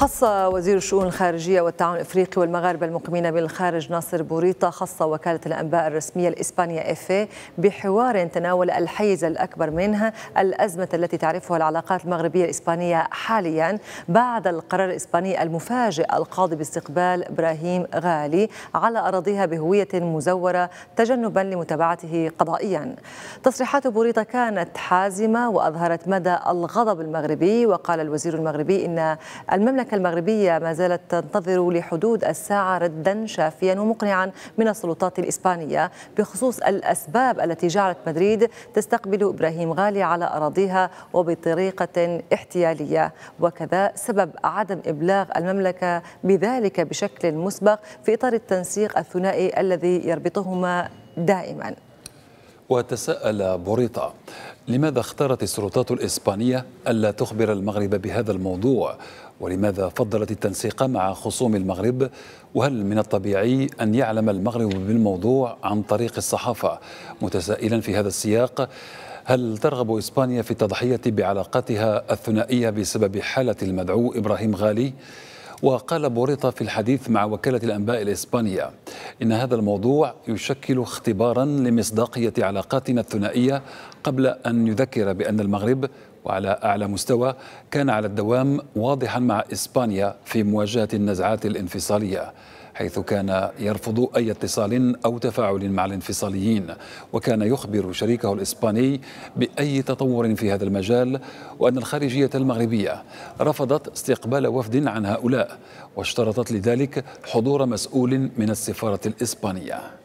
خص وزير الشؤون الخارجية والتعاون الإفريقي والمغاربة المقيمين بالخارج ناصر بوريطة خص وكالة الأنباء الرسمية الإسبانية إف إيه بحوار تناول الحيز الأكبر منها الأزمة التي تعرفها العلاقات المغربية الإسبانية حاليا بعد القرار الإسباني المفاجئ القاضي باستقبال إبراهيم غالي على أراضيها بهوية مزورة تجنبا لمتابعته قضائيا تصريحات بوريطة كانت حازمة وأظهرت مدى الغضب المغربي وقال الوزير المغربي إن المملكة المملكة المغربية ما زالت تنتظر لحدود الساعة ردا شافيا ومقنعا من السلطات الإسبانية بخصوص الأسباب التي جعلت مدريد تستقبل إبراهيم غالي على أراضيها وبطريقة احتيالية وكذا سبب عدم إبلاغ المملكة بذلك بشكل مسبق في إطار التنسيق الثنائي الذي يربطهما دائما وتساءل بوريطة لماذا اختارت السلطات الإسبانية ألا تخبر المغرب بهذا الموضوع ولماذا فضلت التنسيق مع خصوم المغرب وهل من الطبيعي أن يعلم المغرب بالموضوع عن طريق الصحافة متسائلا في هذا السياق هل ترغب إسبانيا في التضحية بعلاقاتها الثنائية بسبب حالة المدعو إبراهيم غالي وقال بوريطة في الحديث مع وكالة الأنباء الإسبانية إن هذا الموضوع يشكل اختبارا لمصداقية علاقاتنا الثنائية قبل أن يذكر بأن المغرب وعلى أعلى مستوى كان على الدوام واضحا مع إسبانيا في مواجهة النزعات الانفصالية حيث كان يرفض أي اتصال أو تفاعل مع الانفصاليين وكان يخبر شريكه الإسباني بأي تطور في هذا المجال وأن الخارجية المغربية رفضت استقبال وفد عن هؤلاء واشترطت لذلك حضور مسؤول من السفارة الإسبانية